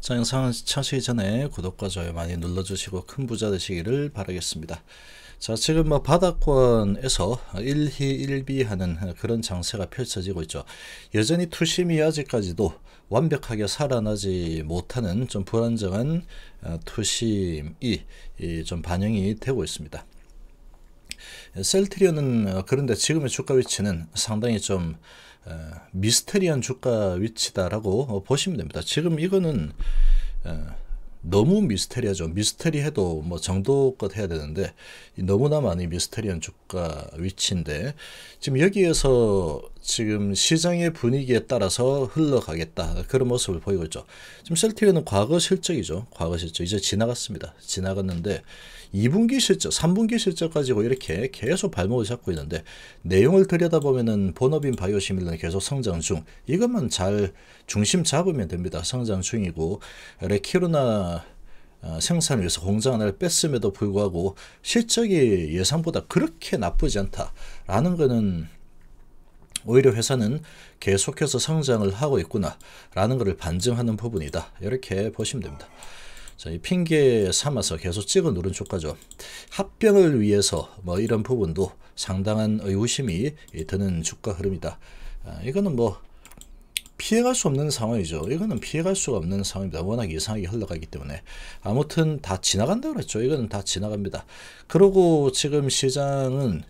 자 영상 시청하시기 전에 구독과 좋아요 많이 눌러주시고 큰 부자 되시기를 바라겠습니다. 자 지금 뭐 바닥권에서 1희 1비 하는 그런 장세가 펼쳐지고 있죠. 여전히 투심이 아직까지도 완벽하게 살아나지 못하는 좀 불안정한 어, 투심이 좀 반영이 되고 있습니다. 셀트리온은 어, 그런데 지금의 주가 위치는 상당히 좀 어, 미스테리한 주가 위치다라고 어, 보시면 됩니다. 지금 이거는 너무 미스테리하죠. 미스테리해도 뭐 정도껏 해야 되는데 너무나 많이 미스테리한 주가 위치인데 지금 여기에서 지금 시장의 분위기에 따라서 흘러가겠다 그런 모습을 보이고 있죠. 지금 셀틱은 과거 실적이죠. 과거 실적 이제 지나갔습니다. 지나갔는데 2분기 실적, 3분기 실적 가지고 이렇게 계속 발목을 잡고 있는데 내용을 들여다보면은 본업인 바이오시밀러는 계속 성장 중. 이것만 잘 중심 잡으면 됩니다. 성장 중이고 레키로나 어, 생산을 위해서 공장 을 뺐음에도 불구하고 실적이 예상보다 그렇게 나쁘지 않다라는 거는 오히려 회사는 계속해서 성장을 하고 있구나라는 것을 반증하는 부분이다. 이렇게 보시면 됩니다. 자, 이 핑계 삼아서 계속 찍어 누른 쪽가죠. 합병을 위해서 뭐 이런 부분도 상당한 의구심이 드는 주가 흐름이다. 아, 이거는 뭐 피해갈 수 없는 상황이죠. 이거는 피해갈 수가 없는 상황입니다. 워낙 이상하게 흘러가기 때문에. 아무튼 다 지나간다 그랬죠. 이거는 다 지나갑니다. 그러고 지금 시장은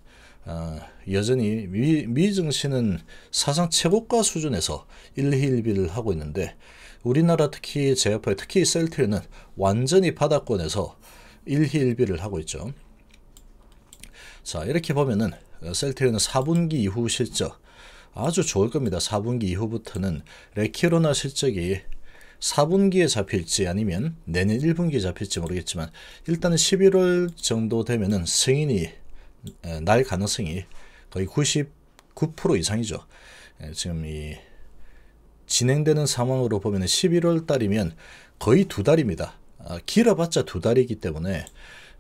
어, 여전히 미, 미 증시는 사상 최고가 수준에서 1, 희 1비를 하고 있는데 우리나라 특히 제약파에 특히 셀트리는 완전히 바닥권에서 1, 희 1비를 하고 있죠. 자 이렇게 보면은 셀트리는 4분기 이후 실적 아주 좋을 겁니다. 4분기 이후부터는 레키로나 실적이 4분기에 잡힐지 아니면 내년 1분기에 잡힐지 모르겠지만 일단은 11월 정도 되면은 승인이 예, 날 가능성이 거의 99% 이상이죠. 예, 지금 이 진행되는 상황으로 보면 11월 달이면 거의 두 달입니다. 아, 길어봤자 두 달이기 때문에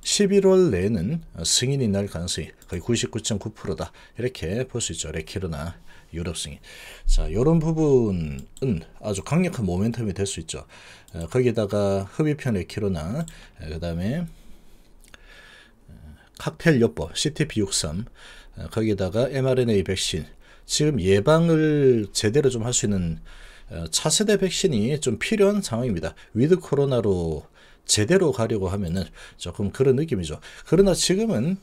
11월 내에는 승인이 날 가능성이 거의 99.9%다. 이렇게 볼 수 있죠. 레키르나 유럽 승인. 자, 이런 부분은 아주 강력한 모멘텀이 될 수 있죠. 어, 거기다가 흡입형 레키르나 어, 그다음에 칵테일 요법 c t 비육3 어, 거기에다가 mRNA 백신 지금 예방을 제대로 좀 할 수 있는 어, 차세대 백신이 좀 필요한 상황입니다. 위드 코로나로 제대로 가려고 하면은 조금 그런 느낌이죠. 그러나 지금은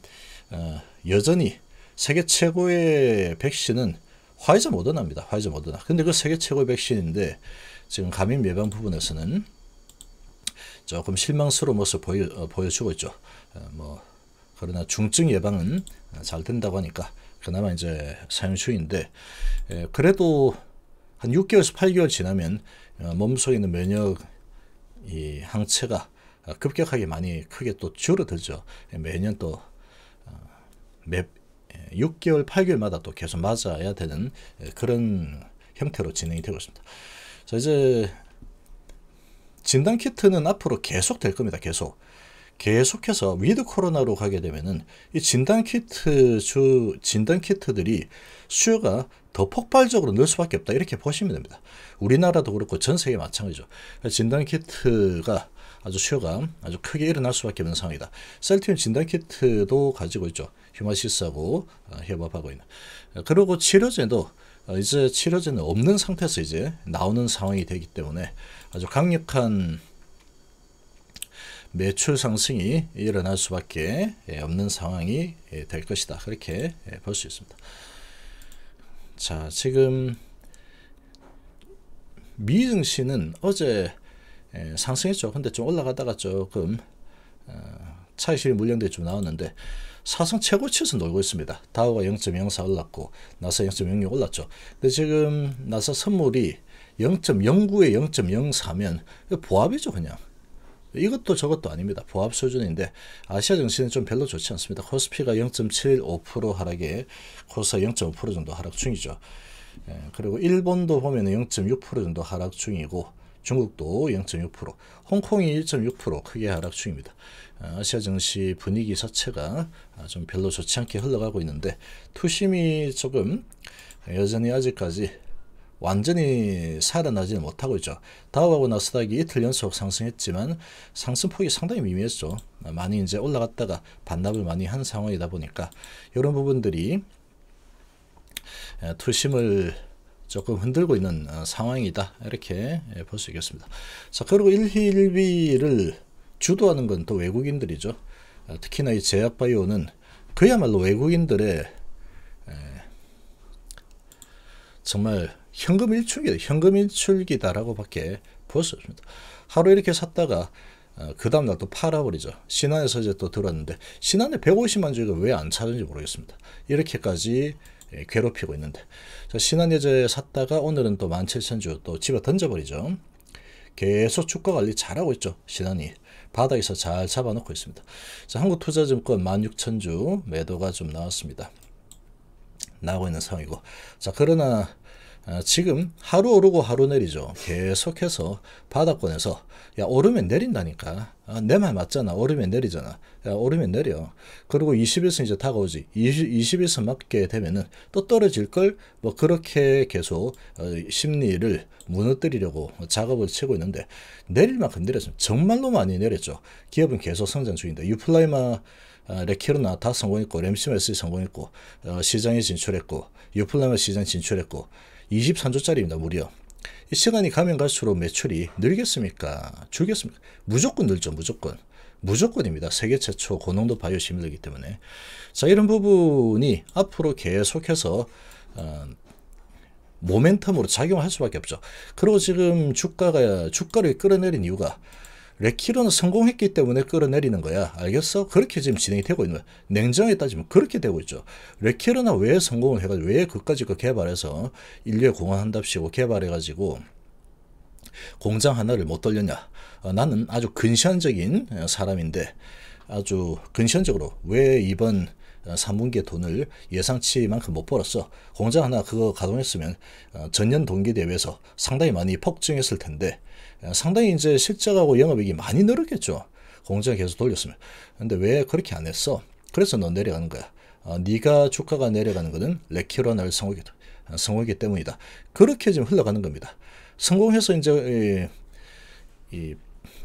어, 여전히 세계 최고의 백신은 화이자 모더나입니다. 화이자 모더나. 근데 그 세계 최고의 백신인데 지금 감염 예방 부분에서는 조금 실망스러운 모습 보여, 어, 보여주고 있죠. 어, 뭐 그러나 중증 예방은 잘 된다고 하니까 그나마 이제 사용 중인데 에, 그래도 한 6개월에서 8개월 지나면 어, 몸속에 있는 면역 이 항체가 급격하게 많이 크게 또 줄어들죠. 매년 또 어, 매, 6개월, 8개월마다 또 계속 맞아야 되는 그런 형태로 진행이 되고 있습니다. 자, 이제 진단키트는 앞으로 계속 될 겁니다. 계속. 계속해서 위드 코로나로 가게 되면은 이 진단 키트 주 진단 키트들이 수요가 더 폭발적으로 늘 수밖에 없다 이렇게 보시면 됩니다. 우리나라도 그렇고 전 세계 마찬가지죠. 진단 키트가 아주 수요가 아주 크게 일어날 수밖에 없는 상황이다. 셀티움 진단 키트도 가지고 있죠. 휴마시스하고 어, 협업하고 있는. 그리고 치료제도 어, 이제 치료제는 없는 상태에서 이제 나오는 상황이 되기 때문에 아주 강력한 매출 상승이 일어날 수밖에 예, 없는 상황이 예, 될 것이다. 그렇게 예, 볼수 있습니다. 자, 지금 미 증시는 어제 상승했죠. 근데 좀 올라가다가 조금 어, 차익실 물량들이 좀 나왔는데 사상 최고치에서 놀고 있습니다. 다우가 0.04 올랐고 나사 0.06 올랐죠. 근데 지금 나사 선물이 0.09에 0.04면 보합이죠 그냥. 이것도 저것도 아닙니다. 보합 수준인데 아시아 증시는 좀 별로 좋지 않습니다. 코스피가 0.75% 하락에 코스닥 0.5% 정도 하락 중이죠. 예, 그리고 일본도 보면 0.6% 정도 하락 중이고 중국도 0.6%, 홍콩이 1.6% 크게 하락 중입니다. 아, 아시아 증시 분위기 자체가 아, 좀 별로 좋지 않게 흘러가고 있는데 투심이 조금 여전히 아직까지 완전히 살아나지는 못하고 있죠. 다우하고 나스닥이 이틀 연속 상승했지만 상승폭이 상당히 미미했죠. 많이 이제 올라갔다가 반납을 많이 한 상황이다 보니까 이런 부분들이 투심을 조금 흔들고 있는 어, 상황이다 이렇게 예, 볼수 있겠습니다. 자 그리고 1일비를 주도하는 건 또 외국인들이죠. 어, 특히나 이 제약바이오는 그야말로 외국인들의 정말 현금 일출기 현금 일출기다라고밖에 볼수 없습니다. 하루 이렇게 샀다가 어, 그 다음날 또 팔아버리죠. 신한에서 이제 또 들었는데 신한에 150만 주가 왜 안 차는지 모르겠습니다. 이렇게까지 예, 괴롭히고 있는데 자, 신한여제 샀다가 오늘은 또 17,000주 또집어 던져버리죠. 계속 주가 관리 잘하고 있죠. 신한이 바닥에서 잘 잡아놓고 있습니다. 자, 한국투자증권 16,000주 매도가 좀 나왔습니다. 나오고 있는 상황이고 자 그러나 아, 지금 하루 오르고 하루 내리죠. 계속해서 바닥권에서 야 오르면 내린다니까. 아, 내말 맞잖아. 오르면 내리잖아. 야, 오르면 내려. 그리고 21선 이제 다가오지. 20, 21선 맞게 되면은 또 떨어질 걸 뭐 그렇게 계속 어, 심리를 무너뜨리려고 작업을 치고 있는데 내릴 만큼 내렸습니다. 정말로 많이 내렸죠. 기업은 계속 성장 중인데 유플라이마 아, 레키로나 다 성공했고 램시메스 성공했고 어, 시장에 진출했고 유플라이마 시장 진출했고 23조짜리입니다. 무려. 이 시간이 가면 갈수록 매출이 늘겠습니까? 줄겠습니까? 무조건 늘죠. 무조건. 무조건입니다. 세계 최초 고농도 바이오 시밀러이기 때문에. 자, 이런 부분이 앞으로 계속해서 어, 모멘텀으로 작용할 수밖에 없죠. 그리고 지금 주가가 주가를 끌어내린 이유가 레키로는 성공했기 때문에 끌어내리는 거야. 알겠어? 그렇게 지금 진행이 되고 있는 거야. 냉정에 따지면 그렇게 되고 있죠. 레키로나 왜 성공을 해가지고 왜 그까지 그 개발해서 인류에 공헌한답시고 개발해가지고 공장 하나를 못 돌렸냐. 어, 나는 아주 근시안적인 어, 사람인데 아주 근시안적으로 왜 이번 3분기에 어, 돈을 예상치만큼 못 벌었어. 공장 하나 그거 가동했으면 어, 전년 동기 대비해서 상당히 많이 폭증했을 텐데 예, 상당히 이제 실적하고 영업이익이 많이 늘었겠죠. 공장 계속 돌렸으면. 근데 왜 그렇게 안 했어? 그래서 너 내려가는 거야. 어, 네가 주가가 내려가는 거는 레키로날 성공이다. 어, 성공이기 때문이다. 그렇게 지금 흘러가는 겁니다. 성공해서 이제 이, 이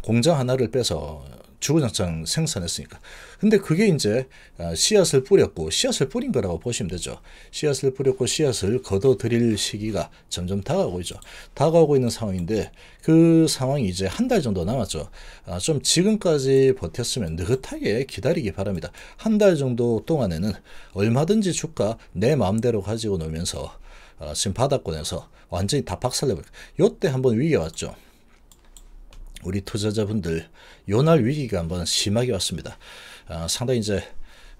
공장 하나를 빼서 주구장창 생산했으니까. 근데 그게 이제 아, 씨앗을 뿌렸고 씨앗을 뿌린 거라고 보시면 되죠. 씨앗을 뿌렸고 씨앗을 거둬들일 시기가 점점 다가오고 있죠. 다가오고 있는 상황인데 그 상황이 이제 한 달 정도 남았죠. 아, 좀 지금까지 버텼으면 느긋하게 기다리기 바랍니다. 한 달 정도 동안에는 얼마든지 주가 내 마음대로 가지고 놀면서 아, 지금 바닥권에서 완전히 다 박살내버려. 요때 한번 위기가 왔죠. 우리 투자자분들 요날 위기가 한번 심하게 왔습니다. 어, 상당히 이제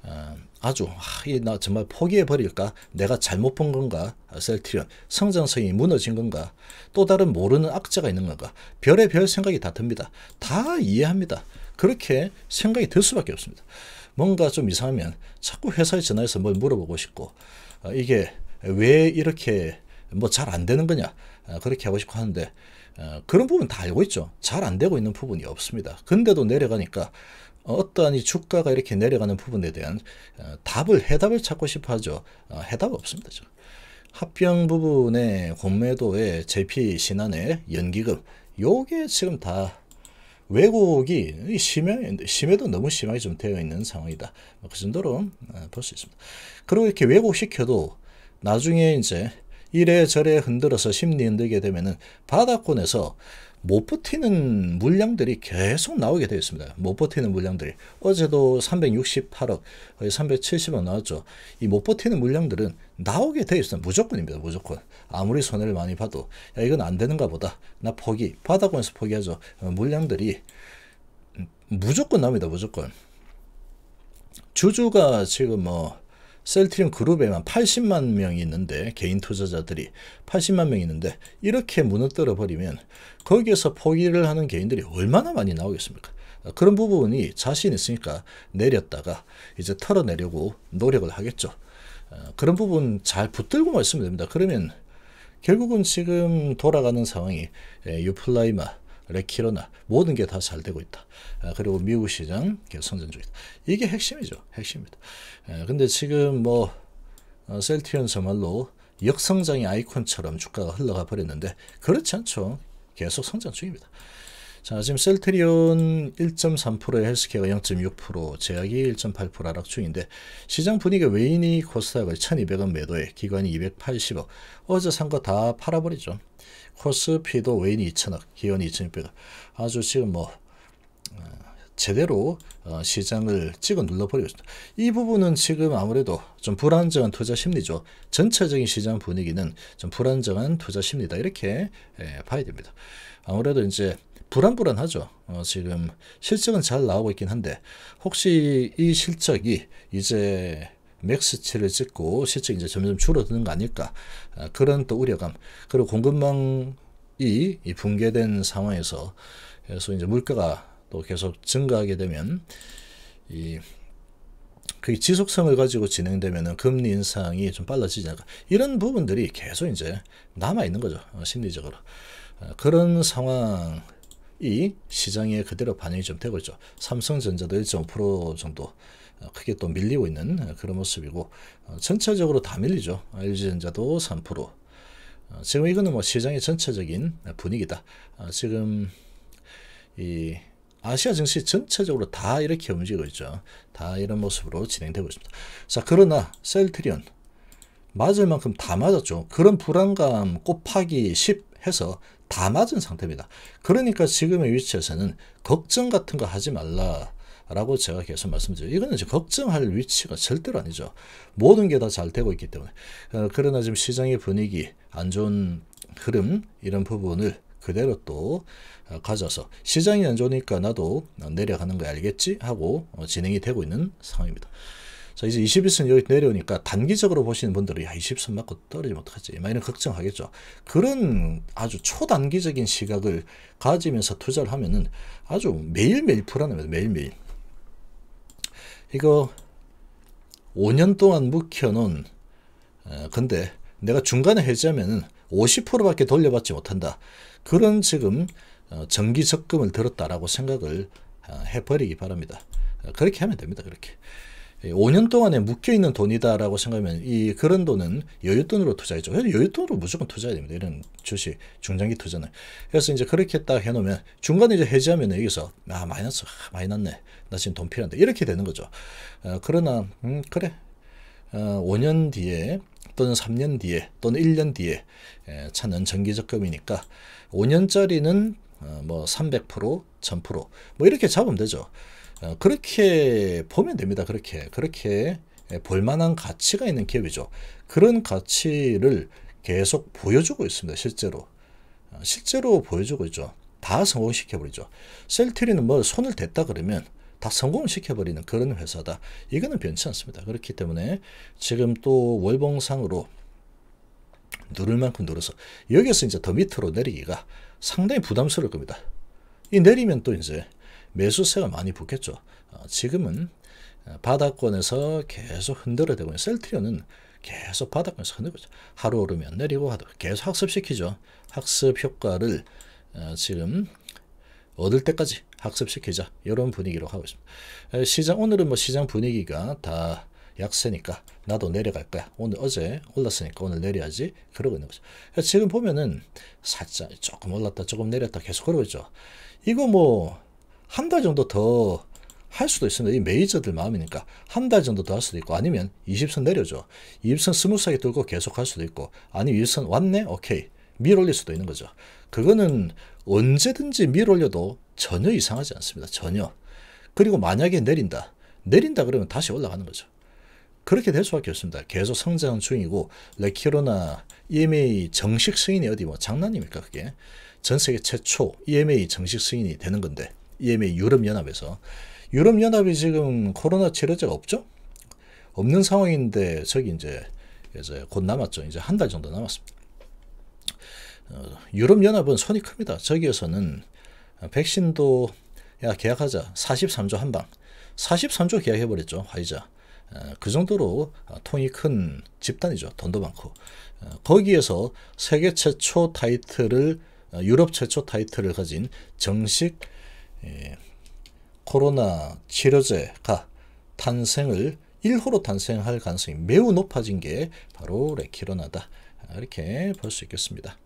어, 아주 아, 나 정말 포기해 버릴까? 내가 잘못 본 건가? 셀트리온 성장성이 무너진 건가? 또 다른 모르는 악재가 있는 건가? 별의 별 생각이 다 듭니다. 다 이해합니다. 그렇게 생각이 들 수밖에 없습니다. 뭔가 좀 이상하면 자꾸 회사에 전화해서 뭘 물어보고 싶고 어, 이게 왜 이렇게 뭐잘안 되는 거냐 아, 그렇게 하고 싶고 하는데 아, 그런 부분 다 알고 있죠. 잘 안 되고 있는 부분이 없습니다. 근데도 내려가니까 어떠한 이 주가가 이렇게 내려가는 부분에 대한 아, 답을 해답을 찾고 싶어 하죠. 해답 없습니다. 합병 부분에공매도에 JP 신한의 연기금 요게 지금 다 왜곡이 심해, 심해도 너무 심하게 좀 되어 있는 상황이다. 뭐 그 정도로 볼 수 있습니다. 그리고 이렇게 왜곡시켜도 나중에 이제 이래저래 흔들어서 심리 흔들게 되면은 바닥권에서 못 버티는 물량들이 계속 나오게 되어 있습니다. 못 버티는 물량들이. 어제도 368억, 거의 370억 나왔죠. 이 못 버티는 물량들은 나오게 되어 있습니다. 무조건입니다. 무조건. 아무리 손해를 많이 봐도, 야, 이건 안 되는가 보다. 나 포기. 바닥권에서 포기하죠. 어, 물량들이 음, 무조건 나옵니다. 무조건. 주주가 지금 뭐, 셀트리온 그룹에만 80만 명이 있는데 개인 투자자들이 80만 명이 있는데 이렇게 무너뜨려 버리면 거기에서 포기를 하는 개인들이 얼마나 많이 나오겠습니까? 그런 부분이 자신 있으니까 내렸다가 이제 털어내려고 노력을 하겠죠. 어, 그런 부분 잘 붙들고만 있으면 됩니다. 그러면 결국은 지금 돌아가는 상황이 유플라이마 레키로나 모든 게 다 잘 되고 있다. 아, 그리고 미국 시장 선전 중이다. 이게 핵심이죠. 핵심입니다. 아, 근데 지금 뭐 어, 셀티온 정말로 역성장의 아이콘처럼 주가가 흘러가 버렸는데 그렇지 않죠. 계속 성장 중입니다. 자 지금 셀트리온 1.3%에 헬스케어0.6% 제약이 1.8% 하락 중인데 시장 분위기 외인이 코스닥을 1200원 매도에 기관이 280억 어제 산 거 다 팔아버리죠. 코스피도 외인 2천억, 기원 2천억배 아주 지금 뭐 어, 제대로 어, 시장을 찍어 눌러버리고 있습니다. 이 부분은 지금 아무래도 좀 불안정한 투자 심리죠. 전체적인 시장 분위기는 좀 불안정한 투자 심리다. 이렇게 예, 봐야 됩니다. 아무래도 이제 불안불안하죠. 어, 지금 실적은 잘 나오고 있긴 한데 혹시 이 실적이 이제 맥스치를 찍고 실청이 이제 점점 줄어드는 거 아닐까 아, 그런 또 우려감 그리고 공급망이 붕괴된 상황에서 그래서 이제 물가가 또 계속 증가하게 되면 이 그게 지속성을 가지고 진행되면은 금리 인상이 좀 빨라지지 않을까 이런 부분들이 계속 이제 남아 있는 거죠 어, 심리적으로 아, 그런 상황 이 시장에 그대로 반영이 좀 되고 있죠. 삼성전자도 1.5% 정도 크게 또 밀리고 있는 그런 모습이고 어, 전체적으로 다 밀리죠. LG전자도 3% 어, 지금 이거는 뭐 시장의 전체적인 분위기다. 어, 지금 이 아시아 증시 전체적으로 다 이렇게 움직이고 있죠. 다 이런 모습으로 진행되고 있습니다. 자, 그러나 셀트리온 맞을 만큼 다 맞았죠. 그런 불안감 곱하기 10 해서 다 맞은 상태입니다. 그러니까 지금의 위치에서는 걱정 같은 거 하지 말라. 라고 제가 계속 말씀드려요. 이거는 이제 걱정할 위치가 절대로 아니죠. 모든 게 다 잘 되고 있기 때문에. 어, 그러나 지금 시장의 분위기, 안 좋은 흐름, 이런 부분을 그대로 또 어, 가져서 시장이 안 좋으니까 나도 내려가는 거 알겠지? 하고 어, 진행이 되고 있는 상황입니다. 자 이제 21선 여기 내려오니까 단기적으로 보시는 분들은 야 20선 맞고 떨어지못하지막 이런 걱정하겠죠 그런 아주 초단기적인 시각을 가지면서 투자를 하면은 아주 매일매일 불안합니다 매일매일 이거 5년 동안 묵혀놓은 어, 근데 내가 중간에 해지하면 50%밖에 돌려받지 못한다. 그런 지금 어, 정기 적금을 들었다라고 생각을 어, 해버리기 바랍니다. 어, 그렇게 하면 됩니다. 그렇게. 5년 예, 동안에 묶여 있는 돈이다라고 생각하면 이 그런 돈은 여윳돈으로 투자했죠. 그래서 여윳돈으로 무조건 투자해야 됩니다. 이런 주식 중장기 투자는. 그래서 이제 그렇게 딱 해놓으면 중간에 이제 해지하면 여기서 아 마이너스 아, 많이 났네. 나 지금 돈 필요한데 이렇게 되는 거죠. 어, 그러나 음, 그래 어, 5년 뒤에 또는 3년 뒤에 또는 1년 뒤에 에, 예, 차는 정기적금이니까 5년짜리는 어, 뭐300% 1000%뭐 뭐 이렇게 잡으면 되죠. 어, 그렇게 보면 됩니다. 그렇게 그렇게 예, 볼만한 가치가 있는 기업이죠. 그런 가치를 계속 보여주고 있습니다. 실제로 어, 실제로 보여주고 있죠. 다 성공시켜버리죠. 셀트리는 뭐 손을 댔다 그러면 다성공 시켜버리는 그런 회사다. 이거는 변치 않습니다. 그렇기 때문에 지금 또 월봉상으로 누를 만큼 누르서 여기서 이제 더 밑으로 내리기가 상당히 부담스러울 겁니다. 이 내리면 또 이제 매수세가 많이 붙겠죠. 어, 지금은 어, 바닥권에서 계속 흔들어대고 셀트리온은 계속 바닥권에서 흔들고 있죠. 하루 오르면 내리고 하도 계속 학습시키죠. 학습 효과를 어, 지금 얻을 때까지 학습시키자 이런 분위기로 하고 있습니다. 시장 오늘은 뭐 시장 분위기가 다 약세니까 나도 내려갈 거야. 오늘 어제 올랐으니까 오늘 내려야지. 그러고 있는 거죠. 지금 보면은 살짝 조금 올랐다 조금 내렸다 계속 그러고 있죠. 이거 뭐 한달 정도 더 할 수도 있습니다. 이 메이저들 마음이니까 한 달 정도 더 할 수도 있고 아니면 20선 내려줘. 20선 스무스하게 들고 계속 할 수도 있고 아니면 20선 왔네? 오케이. 밀올릴 수도 있는 거죠. 그거는 언제든지 밀올려도 전혀 이상하지 않습니다. 전혀. 그리고 만약에 내린다. 내린다 그러면 다시 올라가는 거죠. 그렇게 될 수밖에 없습니다. 계속 성장 중이고 레키로나 EMA 정식 승인이 어디 뭐 장난입니까 그게? 전 세계 최초 EMA 정식 승인이 되는 건데 예매 유럽연합에서 유럽연합이 지금 코로나 치료제가 없죠? 없는 상황인데 저기 이제 이제 곧 남았죠. 이제 한 달 정도 남았습니다. 어, 유럽연합은 손이 큽니다. 저기에서는 백신도 야 계약하자 43조 한방 43조 계약해버렸죠 화이자 어, 그 정도로 어, 통이 큰 집단이죠 돈도 많고 어, 거기에서 세계 최초 타이틀을 어, 유럽 최초 타이틀을 가진 정식 예, 코로나 치료제가 탄생을 일호로 탄생할 가능성이 매우 높아진 게 바로 레키로나다. 이렇게 볼 수 있겠습니다.